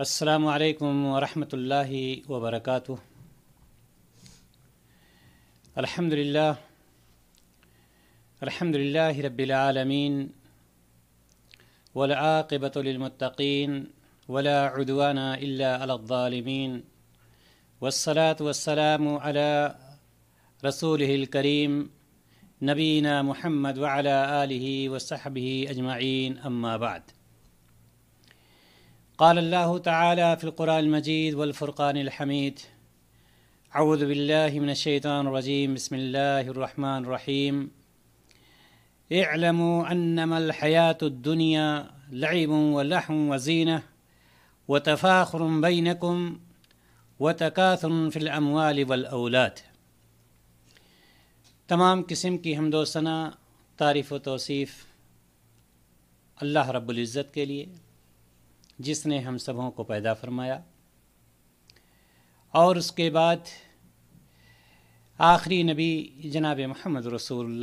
السلام عليكم ورحمة الله وبركاته الحمد لله الحمد لله رب العالمين والعاقبة للمتقين ولا عدوان إلا على الظالمين والصلاة والسلام على رسوله الكريم نبينا محمد وعلى آله وصحبه أجمعين أما بعد قال الله تعالى في القرآن المجيد والفرقان الحميد أعوذ بالله من الشيطان الرجيم بسم الله الرحمن الرحيم اعلموا أنما الحياة الدنيا لعب ولحم وزينة وتفاخر بينكم वतकाथम fill अमवाल वलौलाद तमाम किस्म की हमदोसना तारीफ़ व तोसीफ़ अल्लाह रब्बुल्ज़त के लिए जिसने हम सबों को पैदा फरमाया और उसके बाद आखिरी नबी जनाब महमद रसूल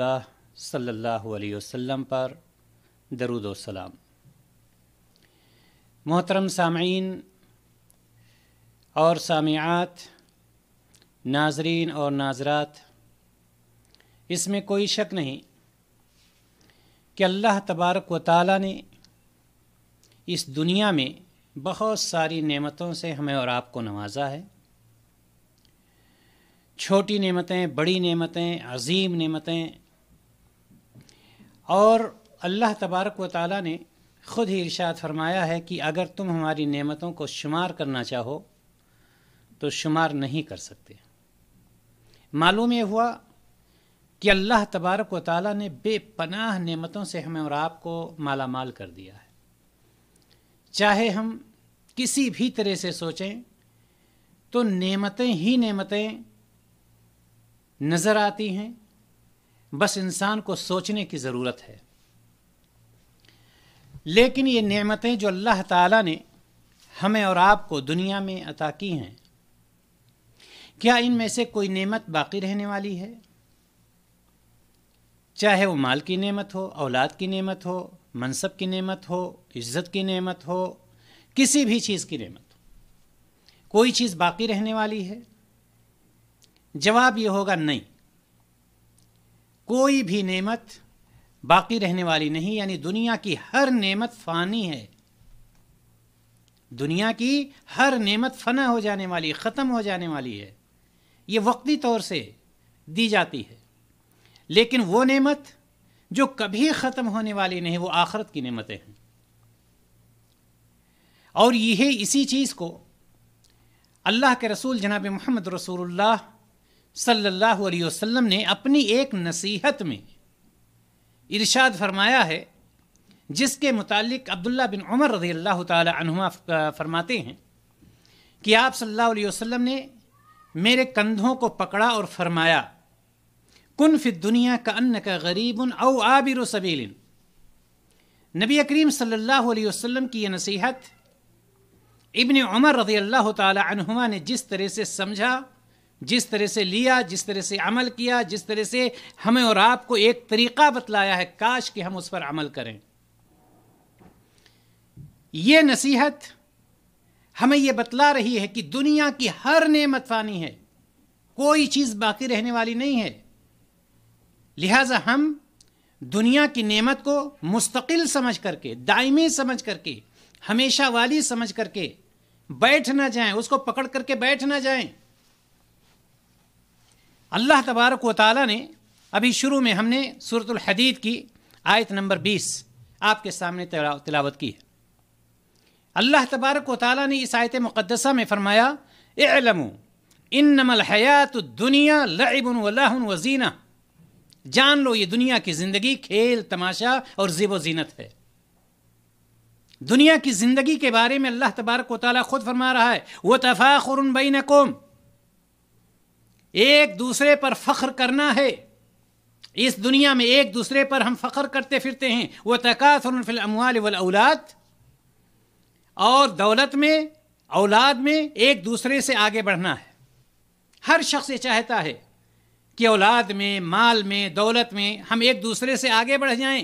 सल्लल्लाहु अलैहि वसल्लम पर दरुद सलाम मोहतरम सामीन और सामियात नाजरीन और नाजरात इसमें कोई शक नहीं कि अल्लाह तबारक व ताली ने इस दुनिया में बहुत सारी नेमतों से हमें और आपको नवाजा है छोटी नेमतें बड़ी नेमतें अजीम नेमतें और अल्लाह तबारक व ताली ने ख़ुद ही इरशाद फरमाया है कि अगर तुम हमारी नेमतों को शुमार करना चाहो तो शुमार नहीं कर सकते मालूम ये हुआ कि अल्लाह तबारक व ताली ने बेपनाह नेमतों से हमें और आपको माला माल कर दिया है चाहे हम किसी भी तरह से सोचें तो नेमतें ही नेमतें नज़र आती हैं बस इंसान को सोचने की ज़रूरत है लेकिन ये नेमतें जो अल्लाह ताला ने हमें और आपको दुनिया में अता की हैं क्या इनमें से कोई नेमत बाकी रहने वाली है चाहे वो माल की नेमत हो औलाद की नेमत हो मनसब की नेमत हो इज्जत की नेमत हो किसी भी चीज़ की नेमत हो कोई चीज़ बाकी रहने वाली है जवाब ये होगा नहीं कोई भी नेमत बाकी रहने वाली नहीं यानी दुनिया की हर नेमत फानी है दुनिया की हर नेमत फना हो जाने वाली ख़त्म हो जाने वाली है ये वक्ती तौर से दी जाती है लेकिन वो नेमत जो कभी ख़त्म होने वाली नहीं वो आखरत की नेमतें हैं और यह इसी चीज़ को अल्लाह के रसूल जनाब मोहम्मद रसूलुल्लाह सल्लल्लाहु अलैहि वसल्लम ने अपनी एक नसीहत में इरशाद फरमाया है जिसके मुतालिक अब्दुल्ला बिन उमर रजी अल्लाह तुमा फरमाते हैं कि आप सल्लल्लाहु अलैहि वसल्लम ने मेरे कंधों को पकड़ा और फरमाया कन फिद दुनिया का अन्न का गरीब अव आबिर सबील नबी करीम सल्लल्लाहु वसम की यह नसीहत इबन उमर रजी अल्लाह तहुमा ने जिस तरह से समझा जिस तरह से लिया जिस तरह से अमल किया जिस तरह से हमें और आपको एक तरीक़ा बतलाया है काश कि हम उस पर अमल करें यह नसीहत हमें यह बतला रही है कि दुनिया की हर नेमत फ़ानी है कोई चीज़ बाकी रहने वाली नहीं है लिहाजा हम दुनिया की नेमत को मुस्तकिल समझ करके दायमी समझ करके हमेशा वाली समझ करके बैठ ना जाए उसको पकड़ करके बैठ ना जाए अल्लाह तबारक व ने अभी शुरू में हमने सूरतुल हदीद की आयत नंबर 20 आपके सामने तिलावत की है अल्लाह तबारक व ने इस आयत मुक़दसा में फ़रमाया एलमू इन नमल हयात दुनिया लबन वजीना जान लो ये दुनिया की जिंदगी खेल तमाशा और जेबो जीनत है दुनिया की जिंदगी के बारे में अल्लाह तबारक वाली खुद फरमा रहा है वह तफाखुर बैन कौम एक दूसरे पर फख्र करना है इस दुनिया में एक दूसरे पर हम फख्र करते फिरते हैं वह तकासरफिल अमवाल वल औलाद और दौलत में औलाद में एक दूसरे से आगे बढ़ना है हर शख्स ये चाहता है कि औलाद में माल में दौलत में हम एक दूसरे से आगे बढ़ जाएं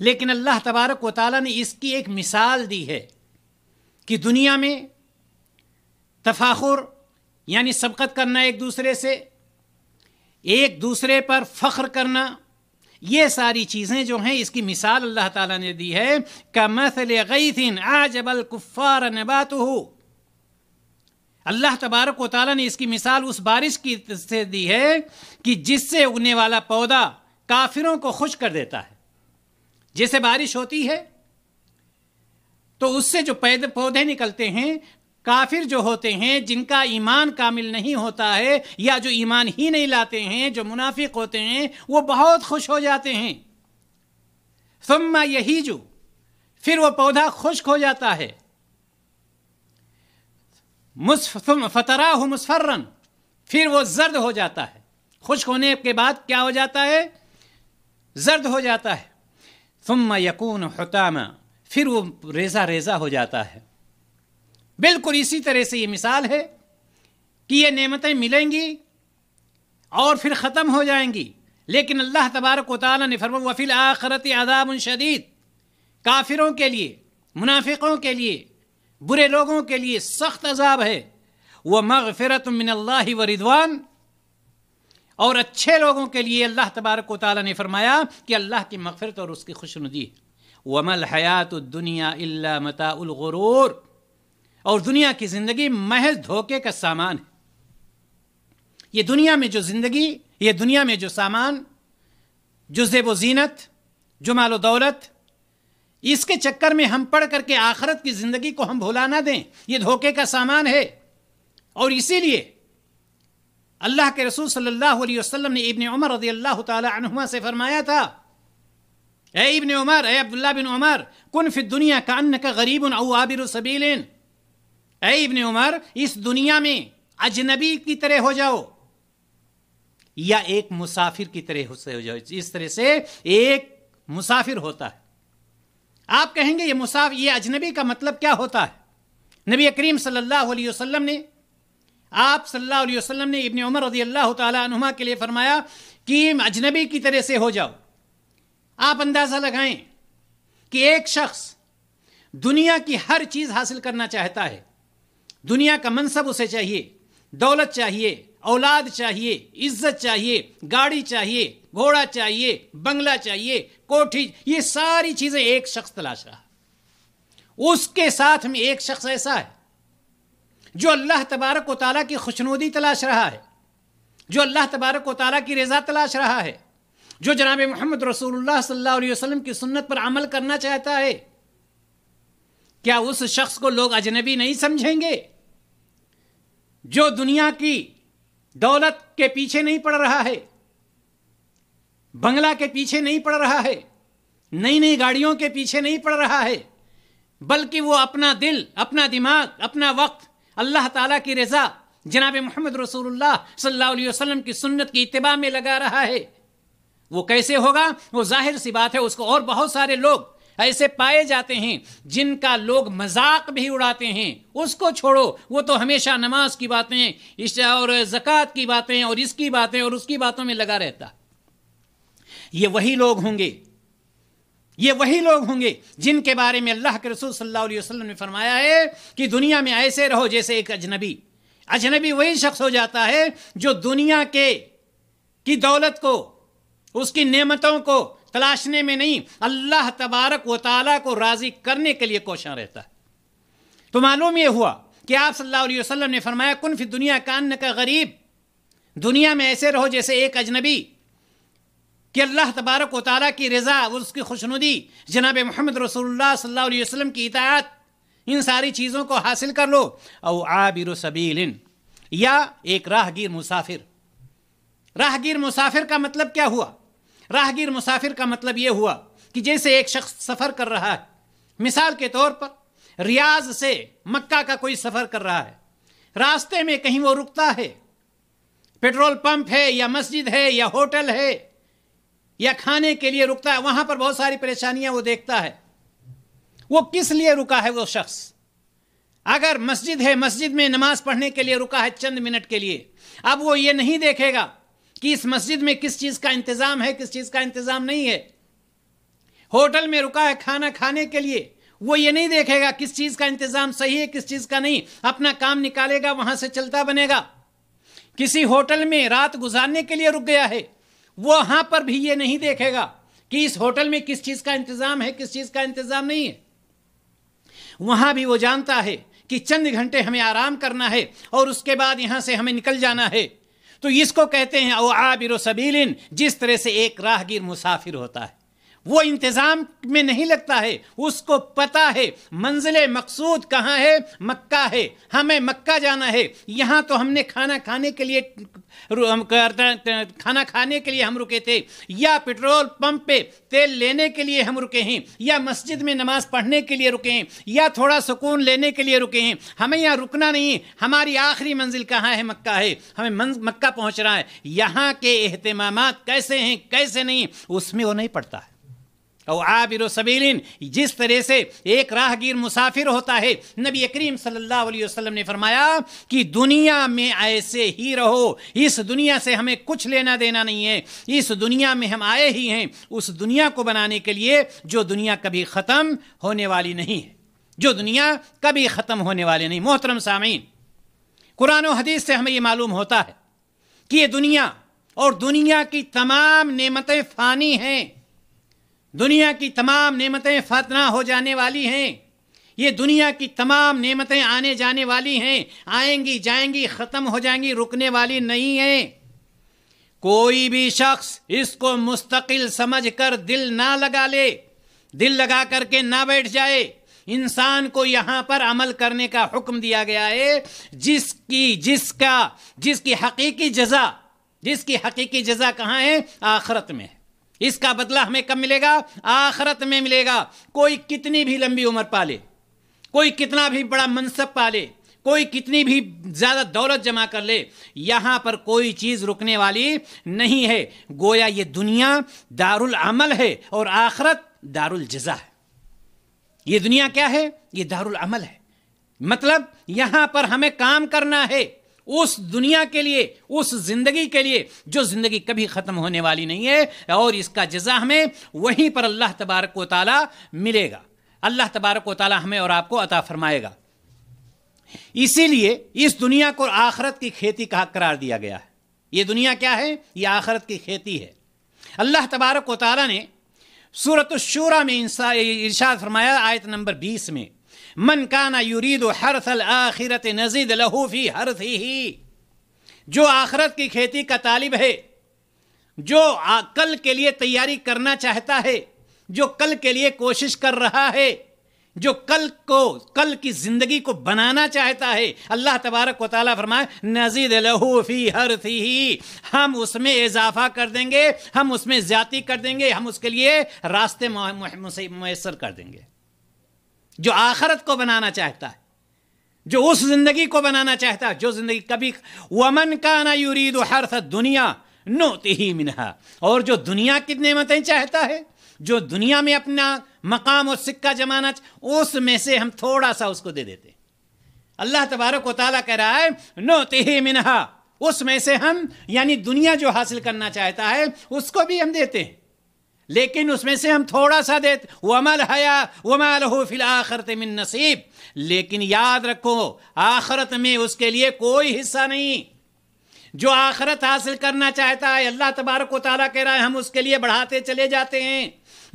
लेकिन अल्लाह तबारक वाली ने इसकी एक मिसाल दी है कि दुनिया में तफाखुर यानी सबकत करना एक दूसरे से एक दूसरे पर फ़ख्र करना ये सारी चीज़ें जो हैं इसकी मिसाल अल्लाह ताला ने दी है कमसल गई थी आज अबल कुफ़ार नबात हो अल्लाह तबारक वाली ने इसकी मिसाल उस बारिश की से दी है कि जिससे उगने वाला पौधा काफिरों को खुश कर देता है जैसे बारिश होती है तो उससे जो पैद पौधे निकलते हैं काफिर जो होते हैं जिनका ईमान कामिल नहीं होता है या जो ईमान ही नहीं लाते हैं जो मुनाफिक होते हैं वो बहुत खुश हो जाते हैं सुम्मा यही जो फिर वो पौधा खुश्क हो जाता है फतरा हो मुस्फर्रन फिर वो जर्द हो जाता है खुश्क होने के बाद क्या हो जाता है जर्द हो जाता है तुम यकून हतामा फिर वो रेजा रेजा हो जाता है बिल्कुल इसी तरह से ये मिसाल है कि ये नेमतें मिलेंगी और फिर ख़त्म हो जाएंगी लेकिन अल्लाह तबारक वाली ने फरमा वफिल आखरत आदाब शदीद काफिरों के लिए मुनाफिकों के लिए बुरे लोगों के लिए सख्त अजाब है वह मगफरत मिनल्ला व रिदवान और अच्छे लोगों के लिए अल्लाह तबारक ताली ने फरमाया कि अल्लाह की मगफरत और उसकी खुशनुदी वमल हयात दुनिया इल्ला मताउलगरूर और दुनिया की ज़िंदगी महज धोखे का सामान है ये दुनिया में जो ज़िंदगी ये दुनिया में जो सामान जो जेब व जीनत जो मालो दौलत इसके चक्कर में हम पढ़ करके आखरत की जिंदगी को हम भुला ना दें ये धोखे का सामान है और इसीलिए अल्लाह के रसूल सल्लल्लाहु अलैहि वसल्लम ने इब्ने उमर रजी अल्लाह तुमा से फरमाया था ए इब्ने उमर ए अब्दुल्ला बिन उमर कुन फिद दुनिया का अन्न का गरीब आबिर सबीलिन ए इब्ने उमर इस दुनिया में अजनबी की तरह हो जाओ या एक मुसाफिर की तरह हो जाओ इस तरह से एक मुसाफिर होता है आप कहेंगे ये मुसाफ ये अजनबी का मतलब क्या होता है नबी करीम सल्लल्लाहु अलैहि वसल्लम ने आप सल्लल्लाहु अलैहि वसल्लम ने इब्ने उमर रजी अल्लाह तुमा के लिए फरमाया कि अजनबी की तरह से हो जाओ आप अंदाज़ा लगाएं कि एक शख्स दुनिया की हर चीज़ हासिल करना चाहता है दुनिया का मनसब उसे चाहिए दौलत चाहिए औलाद चाहिए इज्जत चाहिए गाड़ी चाहिए घोड़ा चाहिए बंगला चाहिए कोठी ये सारी चीज़ें एक शख्स तलाश रहा उसके साथ में एक शख्स ऐसा है जो अल्लाह तबारक व ताली की खुशनुदी तलाश रहा है जो अल्लाह तबारक व ताली की रजा तलाश रहा है जो जनाब मोहम्मद रसूलुल्लाह सल्लल्लाहु अलैहि वसल्लम की सुन्नत पर अमल करना चाहता है क्या उस शख्स को लोग अजनबी नहीं समझेंगे जो दुनिया की दौलत के पीछे नहीं पड़ रहा है बंगला के पीछे नहीं पड़ रहा है नई नई गाड़ियों के पीछे नहीं पड़ रहा है बल्कि वो अपना दिल अपना दिमाग अपना वक्त अल्लाह ताला की रज़ा जनाब मोहम्मद रसूलुल्लाह सल्लल्लाहु अलैहि वसल्लम की सुन्नत की इतबा में लगा रहा है वो कैसे होगा वो जाहिर सी बात है उसको और बहुत सारे लोग ऐसे पाए जाते हैं जिनका लोग मजाक भी उड़ाते हैं उसको छोड़ो वो तो हमेशा नमाज की बातें इस और जक़ात की बातें और इसकी बातें और उसकी बातों में लगा रहता ये वही लोग होंगे ये वही लोग होंगे जिनके बारे में अल्लाह के रसूल सल्लल्लाहु अलैहि वसल्लम ने फरमाया है कि दुनिया में ऐसे रहो जैसे एक अजनबी अजनबी वही शख्स हो जाता है जो दुनिया के की दौलत को उसकी नेमतों को तलाशने में नहीं अल्लाह तबारक व ताली को राज़ी करने के लिए कोशा रहता है तो मालूम यह हुआ कि आप सल्लल्लाहु अलैहि वसल्लम ने फरमाया कुन फिर दुनिया कान का गरीब दुनिया में ऐसे रहो जैसे एक अजनबी कि अल्लाह तबारक व की रज़ा और उसकी खुशनुदी जनाब मोहम्मद रसोल्ला सल्ला वसम की इतात इन सारी चीज़ों को हासिल कर लो और आबिर सबील या एक राहगीर मुसाफिर राहगीर मुसाफिर का मतलब क्या हुआ राहगीर मुसाफिर का मतलब ये हुआ कि जैसे एक शख्स सफ़र कर रहा है मिसाल के तौर पर रियाज से मक्का का कोई सफ़र कर रहा है रास्ते में कहीं वो रुकता है पेट्रोल पंप है या मस्जिद है या होटल है या खाने के लिए रुकता है वहाँ पर बहुत सारी परेशानियाँ वो देखता है वो किस लिए रुका है वो शख्स अगर मस्जिद है मस्जिद में नमाज पढ़ने के लिए रुका है चंद मिनट के लिए अब वो ये नहीं देखेगा कि इस मस्जिद में किस चीज़ का इंतज़ाम है किस चीज़ का इंतज़ाम नहीं है होटल में रुका है खाना खाने के लिए वो ये नहीं देखेगा किस चीज़ का इंतज़ाम सही है किस चीज़ का नहीं अपना काम निकालेगा वहाँ से चलता बनेगा किसी होटल में रात गुजारने के लिए रुक गया है वो वहाँ पर भी ये नहीं देखेगा कि इस होटल में किस चीज़ का इंतज़ाम है किस चीज़ का इंतज़ाम नहीं है वहाँ भी वो जानता है कि चंद घंटे हमें आराम करना है और उसके बाद यहाँ से हमें निकल जाना है तो इसको कहते हैं आबिर सबीलिन जिस तरह से एक राहगीर मुसाफिर होता है वो इंतज़ाम में नहीं लगता है उसको पता है मंजिल मकसूद कहाँ है मक्का है हमें हाँ, मक्का जाना है यहाँ तो हमने खाना खाने के लिए खाना खाने के लिए हम रुके थे या पेट्रोल पंप पे तेल लेने के लिए हम रुके हैं या मस्जिद में नमाज पढ़ने के लिए रुके हैं या थोड़ा सुकून लेने के लिए रुके हैं हमें यहाँ रुकना नहीं हमारी आखिरी मंजिल कहाँ है मक्का है हमें मक्का पहुँच रहा है यहाँ के अहतमाम कैसे हैं कैसे नहीं उसमें वो नहीं पड़ता है और आबिर सबीलिन जिस तरह से एक राहगीर मुसाफिर होता है नबी करीम सल्लल्लाहु अलैहि वसल्लम ने फरमाया कि दुनिया में ऐसे ही रहो इस दुनिया से हमें कुछ लेना देना नहीं है इस दुनिया में हम आए ही हैं उस दुनिया को बनाने के लिए जो दुनिया कभी ख़त्म होने वाली नहीं है जो दुनिया कभी ख़त्म होने वाली नहीं मोहतरम सामीन कुरान हदीस से हमें ये मालूम होता है कि ये दुनिया और दुनिया की तमाम नेमतें फ़ानी हैं दुनिया की तमाम नेमतें फतना हो जाने वाली हैं ये दुनिया की तमाम नेमतें आने जाने वाली हैं आएंगी जाएंगी ख़त्म हो जाएंगी रुकने वाली नहीं हैं कोई भी शख्स इसको मुस्तकिल समझकर दिल ना लगा ले दिल लगा करके ना बैठ जाए इंसान को यहाँ पर अमल करने का हुक्म दिया गया है जिसकी जिसका जिसकी हकीकी जजा जिसकी हकीकी जजा कहाँ है आखरत में है इसका बदला हमें कब मिलेगा आखरत में मिलेगा कोई कितनी भी लंबी उम्र पाले कोई कितना भी बड़ा मनसब पाले कोई कितनी भी ज़्यादा दौलत जमा कर ले यहाँ पर कोई चीज़ रुकने वाली नहीं है गोया ये दुनिया दारुल अमल है और आखरत दारुल जजा है ये दुनिया क्या है ये दारुल अमल है मतलब यहाँ पर हमें काम करना है उस दुनिया के लिए उस ज़िंदगी के लिए जो ज़िंदगी कभी ख़त्म होने वाली नहीं है और इसका जजा हमें वहीं पर अल्लाह तबारक व ताली मिलेगा अल्लाह तबारक व ताली हमें और आपको अता फरमाएगा इसीलिए इस दुनिया को आखरत की खेती का करार दिया गया है ये दुनिया क्या है ये आखरत की खेती है अल्लाह तबारक व ताली ने सूरत शूरा में इंसा इर्शाद फरमाया आयत नंबर बीस में मन काना युरीद हरसल आखिरत नजीद लहूफी थी ही जो आखरत की खेती का तालिब है जो कल के लिए तैयारी करना चाहता है जो कल के लिए कोशिश कर रहा है जो कल को कल की जिंदगी को बनाना चाहता है अल्लाह तबारक वाली फरमाए नजीद लहूफी हर थी ही हम उसमें इजाफा कर देंगे हम उसमें ज्यादा कर देंगे हम उसके लिए रास्ते मैसर कर देंगे जो आखरत को बनाना चाहता है जो उस जिंदगी को बनाना चाहता है जो जिंदगी कभी वमन का ना यूरीद हर्थ दुनिया नोती ही मिनहा और जो दुनिया की नियमतें चाहता है जो दुनिया में अपना मकाम और सिक्का जमाना उसमें से हम थोड़ा सा उसको दे देते अल्लाह तबारक वाली कह रहा है नोती ही मिनहा उसमें से हम यानी दुनिया जो हासिल करना चाहता है उसको भी हम देते हैं लेकिन उसमें से हम थोड़ा सा देते वमल हया वमल हो फिल आखरत मिन नसीब लेकिन याद रखो आखरत में उसके लिए कोई हिस्सा नहीं जो आखरत हासिल करना चाहता है अल्लाह तबारक तारा कह रहा है हम उसके लिए बढ़ाते चले जाते हैं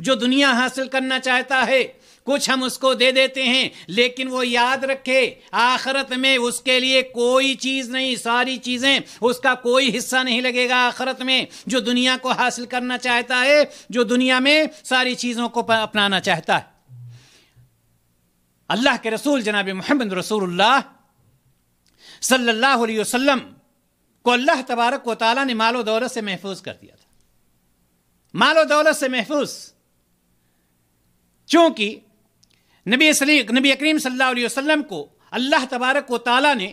जो दुनिया हासिल करना चाहता है कुछ हम उसको दे देते हैं लेकिन वो याद रखे आखरत में उसके लिए कोई चीज़ नहीं सारी चीज़ें उसका कोई हिस्सा नहीं लगेगा आखरत में जो दुनिया को हासिल करना चाहता है जो दुनिया में सारी चीज़ों को अपनाना चाहता है अल्लाह के रसूल जनाब मोहम्मद रसूल सल्लाह वसलम को अल्लाह तबारक व ताली ने मालो दौलत से महफूज कर दिया था मालो दौलत से महफूज चूंकि नबी नबी करीम सल्लल्लाहु अलैहि वसल्लम को अल्लाह तबारक व ताला ने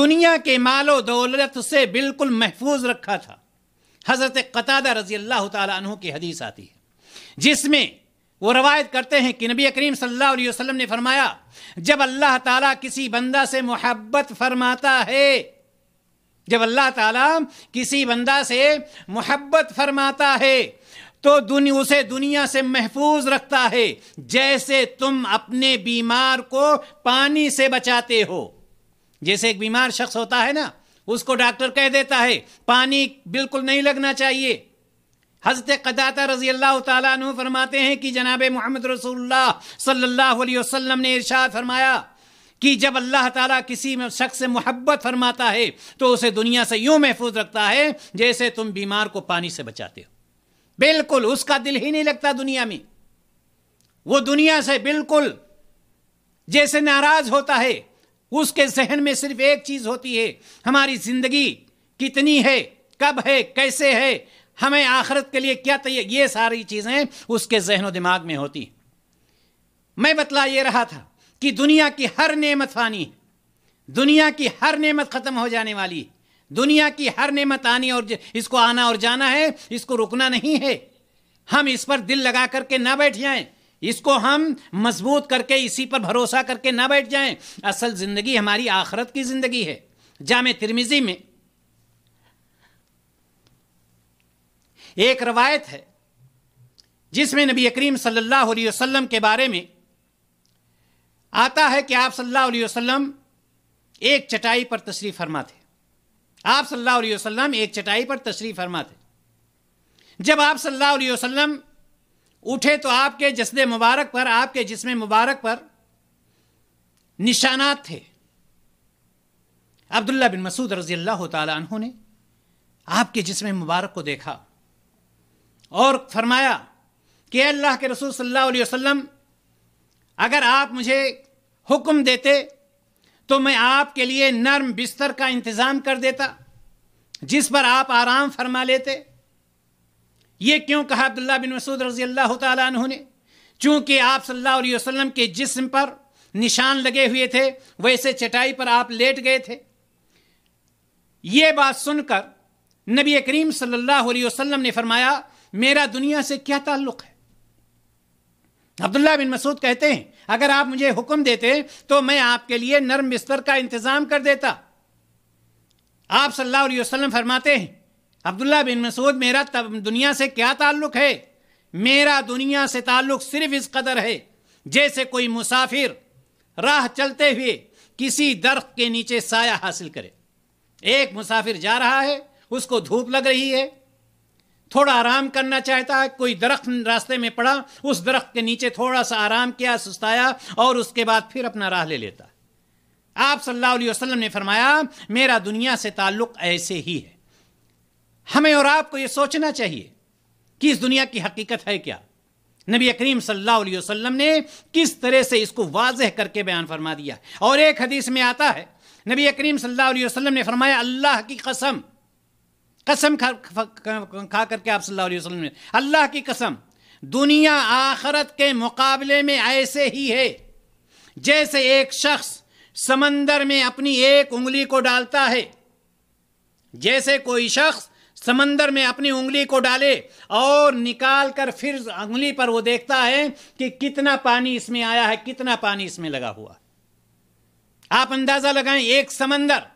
दुनिया के मालो दौलत से बिल्कुल महफूज रखा था हज़रत कतादा रजी अल्लाह तु की हदीस आती है जिसमें वो रवायत करते हैं कि नबी करीम सल्लल्लाहु अलैहि वसल्लम ने फरमाया जब अल्लाह ताला किसी बंदा से मोहब्बत फरमाता है जब अल्लाह ताला किसी बंदा से मोहब्बत फरमाता है तो दुनिया उसे दुनिया से महफूज रखता है जैसे तुम अपने बीमार को पानी से बचाते हो जैसे एक बीमार शख्स होता है ना उसको डॉक्टर कह देता है पानी बिल्कुल नहीं लगना चाहिए हज़रत कदाता रजी अल्लाह तु फरमाते हैं कि जनाब मोहम्मद रसूलुल्लाह सल्लल्लाहु अलैहि वसल्लम ने इरशाद फरमाया कि जब अल्लाह ताला किसी शख्स से मोहब्बत फरमाता है तो उसे दुनिया से यूं महफूज रखता है जैसे तुम बीमार को पानी से बचाते हो बिल्कुल उसका दिल ही नहीं लगता दुनिया में वो दुनिया से बिल्कुल जैसे नाराज होता है उसके जहन में सिर्फ एक चीज होती है हमारी जिंदगी कितनी है कब है कैसे है हमें आखरत के लिए क्या तैयार ये सारी चीज़ें उसके जहन दिमाग में होती मैं बतला ये रहा था कि दुनिया की हर नेमत फानी दुनिया की हर नेमत ख़त्म हो जाने वाली है दुनिया की हर नेमत आनी और इसको आना और जाना है इसको रुकना नहीं है हम इस पर दिल लगा करके ना बैठ जाएं इसको हम मजबूत करके इसी पर भरोसा करके ना बैठ जाएं असल ज़िंदगी हमारी आखरत की ज़िंदगी है जाम तिरमिज़ी में एक रवायत है जिसमें नबी करीम सल्लल्लाहु अलैहि वसल्लम के बारे में आता है कि आप सल्लल्लाहु अलैहि वसल्लम एक चटाई पर तशरीफ़ फरमा थे आप सल्लल्लाहु अलैहि वसल्लम एक चटाई पर तशरीफ फरमा थे जब आप सल्लल्लाहु अलैहि वसल्लम उठे तो आपके जसद मुबारक पर आपके जिसम मुबारक पर निशानात थे अब्दुल्ला बिन मसूद रजी अल्लाह तु ने आपके जिसम मुबारक को देखा और फरमाया कि अल्लाह के रसूल सल्लल्लाहु अलैहि वसल्लम अगर आप मुझे हुक्म देते तो मैं आपके लिए नर्म बिस्तर का इंतजाम कर देता जिस पर आप आराम फरमा लेते ये क्यों कहा अब्दुल्ला बिन मसूद रजी अल्लाह तु ने चूंकि आप सल्लल्लाहु अलैहि वसल्लम के जिस्म पर निशान लगे हुए थे वैसे चटाई पर आप लेट गए थे ये बात सुनकर नबी करीम सल्लल्लाहु अलैहि वसल्लम ने फरमाया मेरा दुनिया से क्या ताल्लुक़ है अब्दुल्ला बिन मसूद कहते हैं अगर आप मुझे हुक्म देते तो मैं आपके लिए नर्म बिस्तर का इंतज़ाम कर देता आप सल्लल्लाहु अलैहि वसल्लम फरमाते हैं अब्दुल्ला बिन मसूद मेरा तब दुनिया से क्या ताल्लुक़ है मेरा दुनिया से ताल्लुक़ सिर्फ इस कदर है जैसे कोई मुसाफिर राह चलते हुए किसी दरख्त के नीचे साया हासिल करे एक मुसाफिर जा रहा है उसको धूप लग रही है थोड़ा आराम करना चाहता कोई दरख्त रास्ते में पड़ा उस दरख्त के नीचे थोड़ा सा आराम किया सुस्ताया और उसके बाद फिर अपना राह ले लेता आप सल्लल्लाहु अलैहि वसल्लम ने फरमाया मेरा दुनिया से ताल्लुक ऐसे ही है हमें और आपको ये सोचना चाहिए कि इस दुनिया की हकीकत है क्या नबी करीम सल्लल्लाहु अलैहि वसल्लम ने किस तरह से इसको वाजह करके बयान फरमा दिया और एक हदीस में आता है नबी करीम सल्लल्लाहु अलैहि वसल्लम ने फरमाया अल्लाह की कसम कसम खा खा करके आप सल्लल्लाहु अलैहि वसल्लम ने अल्लाह की कसम दुनिया आखरत के मुकाबले में ऐसे ही है जैसे एक शख्स समंदर में अपनी एक उंगली को डालता है जैसे कोई शख्स समंदर में अपनी उंगली को डाले और निकाल कर फिर उंगली पर वो देखता है कि कितना पानी इसमें आया है कितना पानी इसमें लगा हुआ आप अंदाज़ा लगाएं एक समंदर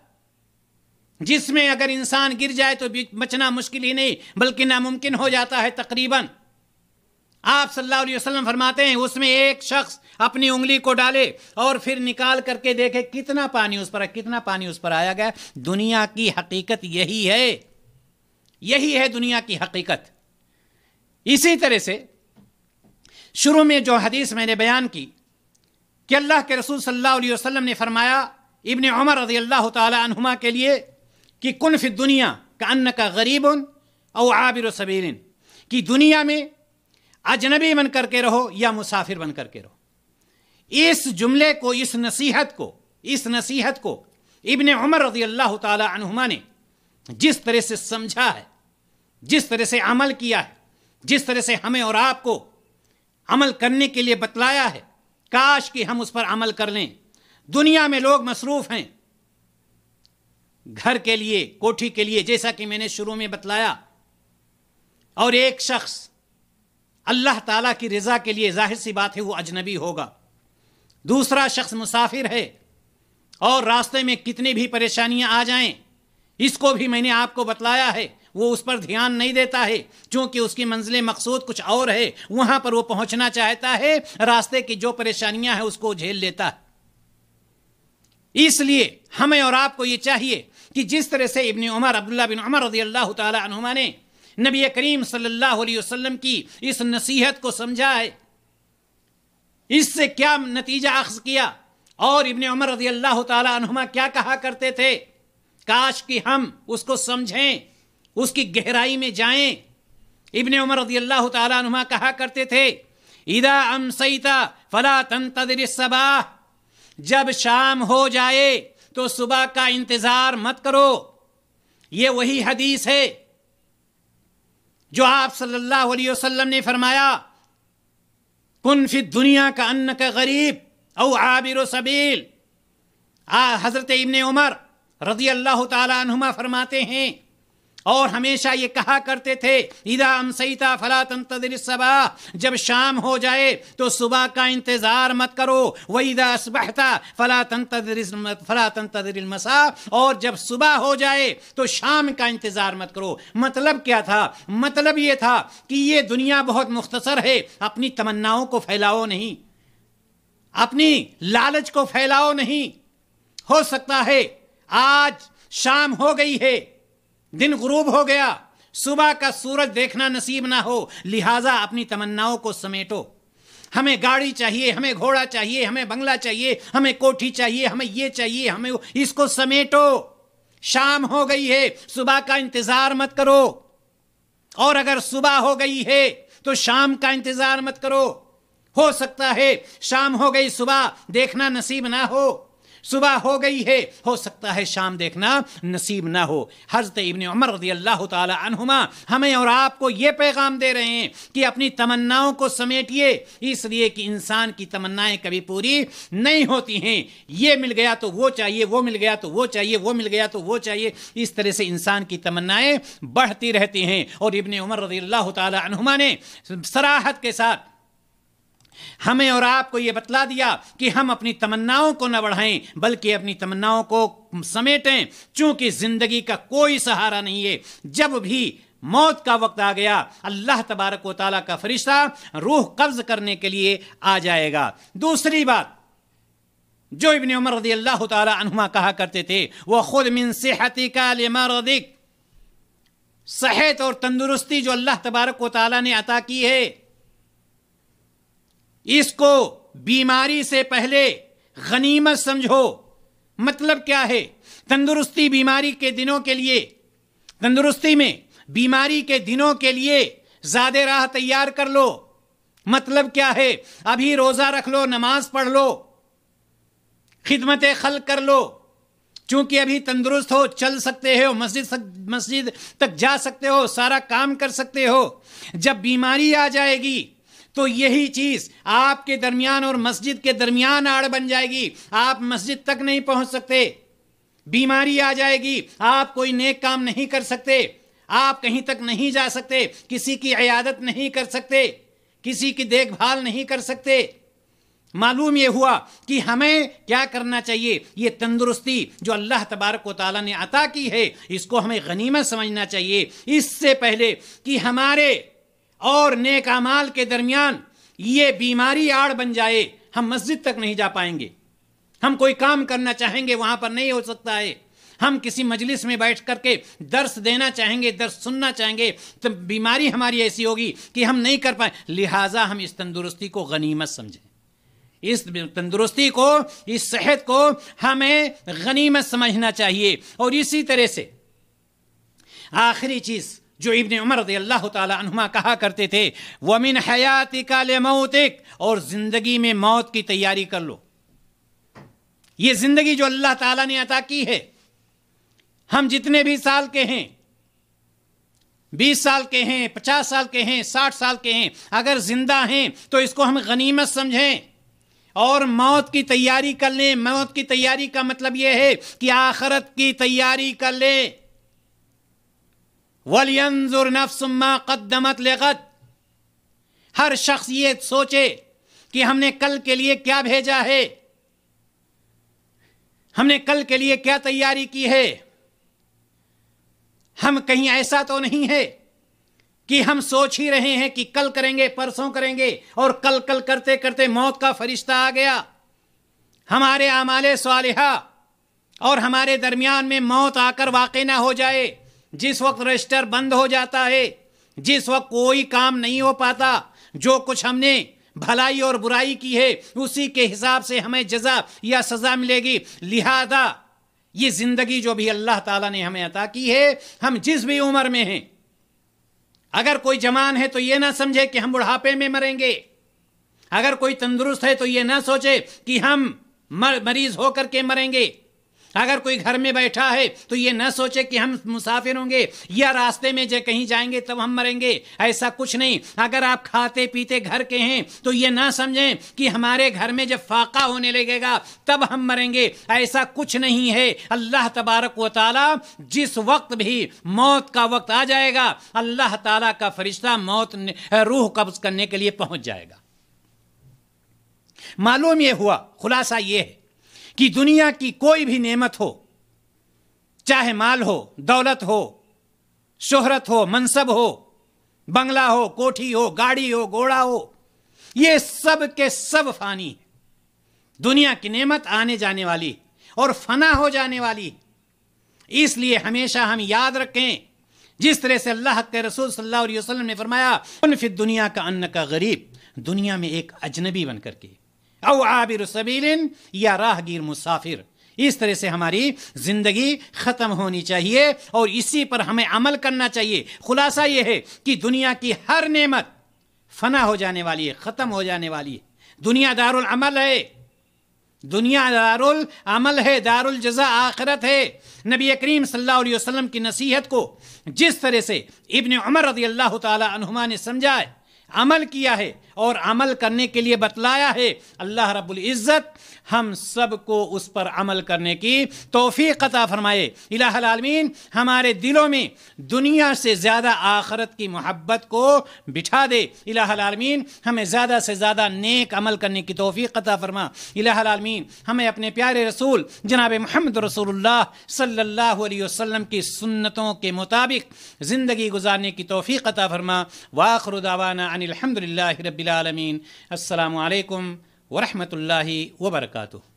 जिसमें अगर इंसान गिर जाए तो बचना मुश्किल ही नहीं बल्कि नामुमकिन हो जाता है तकरीबन आप सल्लल्लाहु अलैहि वसल्लम फरमाते हैं उसमें एक शख्स अपनी उंगली को डाले और फिर निकाल करके देखे कितना पानी उस पर कितना पानी उस पर आया गया दुनिया की हकीकत यही है यही है दुनिया की हकीकत इसी तरह से शुरू में जो हदीस मैंने बयान की कि अल्लाह के रसूल सल्लल्लाहु अलैहि वसल्लम ने फरमाया इब्ने उमर रजी अल्लाह तुमा के लिए कि कन फिर दुनिया का अन्न का गरीब उन और आबिर सबीरिन कि दुनिया में अजनबी बन करके रहो या मुसाफिर बन करके रहो इस जुमले को इस नसीहत को इस नसीहत को इबन उमर रजी अल्लाह तुमा ने जिस तरह से समझा है जिस तरह से अमल किया है जिस तरह से हमें और आपको अमल करने के लिए बतलाया है काश कि हम उस पर अमल कर लें दुनिया में लोग मसरूफ़ हैं घर के लिए कोठी के लिए जैसा कि मैंने शुरू में बतलाया और एक शख्स अल्लाह ताला की रज़ा के लिए जाहिर सी बात है वो अजनबी होगा दूसरा शख्स मुसाफिर है और रास्ते में कितनी भी परेशानियां आ जाएं इसको भी मैंने आपको बतलाया है वो उस पर ध्यान नहीं देता है क्योंकि उसकी मंजिल मकसूद कुछ और है वहां पर वो पहुंचना चाहता है रास्ते की जो परेशानियां हैं उसको झेल लेता है इसलिए हमें और आपको ये चाहिए कि जिस तरह से इबन उमर अब्दुल्ला बिन उमर रजी अल्लाह तुमा ने नबी करीम सल्लल्लाहु अलैहि वसल्लम की इस नसीहत को समझा है इससे क्या नतीजा अख्ज किया और इबन उमर रजी अल्लाह तुमा क्या कहा करते थे काश कि हम उसको समझें उसकी गहराई में जाएं इबन उमर रजी अल्लाह तुमा कहा करते थे इदा अम सईता फला तन तदर जब शाम हो जाए तो सुबह का इंतजार मत करो ये वही हदीस है जो आप सल्लल्लाहु अलैहि वसल्लम ने फरमाया कुन फिर दुनिया का अन्न का गरीब औ आबिर सबील आ हज़रत इबन उमर रजी अल्लाह तुमा फरमाते हैं और हमेशा ये कहा करते थे ईदा अमसईता सईता फ़लातन सबा जब शाम हो जाए तो सुबह का इंतज़ार मत करो वईदा असबहता फ़लातन तंतदिर फला तंतदिर और जब सुबह हो जाए तो शाम का इंतज़ार मत करो मतलब क्या था मतलब ये था कि ये दुनिया बहुत मुख्तसर है अपनी तमन्नाओं को फैलाओ नहीं अपनी लालच को फैलाओ नहीं हो सकता है आज शाम हो गई है दिन गुरूब हो गया सुबह का सूरज देखना नसीब ना हो लिहाजा अपनी तमन्नाओं को समेटो हमें गाड़ी चाहिए हमें घोड़ा चाहिए हमें बंगला चाहिए हमें कोठी चाहिए हमें ये चाहिए हमें इसको समेटो शाम हो गई है सुबह का इंतजार मत करो और अगर सुबह हो गई है तो शाम का इंतजार मत करो हो सकता है शाम हो गई सुबह देखना नसीब ना हो सुबह हो गई है हो सकता है शाम देखना नसीब ना हो हज़रत इबन उमर रजी अल्लाह तुमा हमें और आपको ये पैगाम दे रहे हैं कि अपनी तमन्नाओं को समेटिए इसलिए कि इंसान की तमन्नाएं कभी पूरी नहीं होती हैं ये मिल गया तो वो चाहिए वो मिल गया तो वो चाहिए वो मिल गया तो वो चाहिए इस तरह से इंसान की तमन्नाएं बढ़ती रहती हैं और इबन उमर रजी अल्लाह तुमा ने सराहत के साथ हमें और आपको ये बतला दिया कि हम अपनी तमन्नाओं को न बढ़ाएं बल्कि अपनी तमन्नाओं को समेटें चूंकि जिंदगी का कोई सहारा नहीं है जब भी मौत का वक्त आ गया अल्लाह तबारक वाली का फरिश्ता रूह कब्ज करने के लिए आ जाएगा दूसरी बात जो इबन उमर रदी अल्लाह तुमा कहा करते थे वह खुद मिन सेहती का सेहत और तंदुरुस्ती जो अल्लाह तबारक वाली ने अता की है इसको बीमारी से पहले गनीमत समझो मतलब क्या है तंदुरुस्ती बीमारी के दिनों के लिए तंदुरुस्ती में बीमारी के दिनों के लिए ज्यादा राह तैयार कर लो मतलब क्या है अभी रोजा रख लो नमाज पढ़ लो खिदमत खल कर लो क्योंकि अभी तंदुरुस्त हो चल सकते हो मस्जिद मस्जिद तक जा सकते हो सारा काम कर सकते हो जब बीमारी आ जाएगी तो यही चीज़ आपके दरमियान और मस्जिद के दरमियान आड़ बन जाएगी आप मस्जिद तक नहीं पहुंच सकते बीमारी आ जाएगी आप कोई नेक काम नहीं कर सकते आप कहीं तक नहीं जा सकते किसी की अयादत नहीं कर सकते किसी की देखभाल नहीं कर सकते मालूम ये हुआ कि हमें क्या करना चाहिए ये तंदुरुस्ती जो अल्लाह तबारक वाली ने अता की है इसको हमें गनीमत समझना चाहिए इससे पहले कि हमारे और नेक अमाल के दरमियान ये बीमारी आड़ बन जाए हम मस्जिद तक नहीं जा पाएंगे हम कोई काम करना चाहेंगे वहां पर नहीं हो सकता है हम किसी मजलिस में बैठ करके दर्श देना चाहेंगे दर्श सुनना चाहेंगे तो बीमारी हमारी ऐसी होगी कि हम नहीं कर पाए लिहाजा हम इस तंदुरुस्ती को गनीमत समझें इस तंदुरुस्ती को इस सेहत को हमें गनीमत समझना चाहिए और इसी तरह से आखिरी चीज़ जो इबन उमर रजी अल्लाह तुमा कहा करते थे वमिन हयात मौत एक और ज़िंदगी में मौत की तैयारी कर लो ये ज़िंदगी जो अल्लाह ताला ने अता की है हम जितने भी साल के हैं बीस साल के हैं पचास साल के हैं साठ साल के हैं अगर ज़िंदा हैं तो इसको हम गनीमत समझें और मौत की तैयारी कर लें मौत की तैयारी का मतलब यह है कि आखरत की तैयारी कर लें वलियंजुर नफ्सुम्मा कदमत लगत हर शख्स ये सोचे कि हमने कल के लिए क्या भेजा है हमने कल के लिए क्या तैयारी की है हम कहीं ऐसा तो नहीं है कि हम सोच ही रहे हैं कि कल करेंगे परसों करेंगे और कल कल करते करते मौत का फरिश्ता आ गया हमारे आमाले सालिहा और हमारे दरमियान में मौत आकर वाक़ ना हो जाए जिस वक्त रजिस्टर बंद हो जाता है जिस वक्त कोई काम नहीं हो पाता जो कुछ हमने भलाई और बुराई की है उसी के हिसाब से हमें जजा या सज़ा मिलेगी लिहाजा ये ज़िंदगी जो भी अल्लाह ताला ने हमें अता की है हम जिस भी उम्र में हैं अगर कोई जवान है तो ये ना समझे कि हम बुढ़ापे में मरेंगे अगर कोई तंदुरुस्त है तो ये ना सोचे कि हम मर, मरीज होकर के मरेंगे अगर कोई घर में बैठा है तो ये न सोचे कि हम मुसाफिर होंगे या रास्ते में जब कहीं जाएंगे तब हम मरेंगे ऐसा कुछ नहीं अगर आप खाते पीते घर के हैं तो ये ना समझें कि हमारे घर में जब फाका होने लगेगा तब हम मरेंगे ऐसा कुछ नहीं है अल्लाह तबारक व ताला जिस वक्त भी मौत का वक्त आ जाएगा अल्लाह ताला का फरिश्ता मौत रूह कब्ज करने के लिए पहुंच जाएगा मालूम यह हुआ खुलासा यह है कि दुनिया की कोई भी नेमत हो चाहे माल हो दौलत हो शोहरत हो मनसब हो बंगला हो कोठी हो गाड़ी हो घोड़ा हो ये सब के सब फानी है दुनिया की नेमत आने जाने वाली और फना हो जाने वाली इसलिए हमेशा हम याद रखें जिस तरह से अल्लाह के रसूल सल्लल्लाहु अलैहि वसल्लम ने फरमाया फिर दुनिया का अन्न का गरीब दुनिया में एक अजनबी बनकर के औ आबिर सबीलिन या राहगीर मुसाफिर इस तरह से हमारी ज़िंदगी ख़त्म होनी चाहिए और इसी पर हमें अमल करना चाहिए खुलासा यह है कि दुनिया की हर नेमत फना हो जाने वाली है ख़त्म हो जाने वाली है दुनिया दारुल अमल है दुनिया दारुल अमल है दारुल जजा आखरत है नबी करीम सल्लल्लाहु अलैहि वसल्लम की नसीहत को जिस तरह से इब्ने उमर रजी अल्लाह तुमा ने समझा है अमल किया है और अमल करने के लिए बतलाया है अल्लाह रब्बुल इज़्ज़त हम सब को उस पर अमल करने की तोफ़ी कता फ़रमाए इलामीन हमारे दिलों में दुनिया से ज़्यादा आखरत की मोहब्बत को बिठा दे इलामीन हमें ज़्यादा से ज़्यादा नेक अमल करने की तोफ़ी कता फ़रमा इलामीन हमें अपने प्यारे रसूल जनाब महमद रसूलुल्लाह सल्लल्लाहु अलैहि वसल्लम की सुन्नतों के मुताबिक ज़िंदगी गुजारने की तोफ़ी कता फ़रमा वाखरुदावाना अनिलहमदिल्ला रबी العالمين السلام عليكم ورحمة الله وبركاته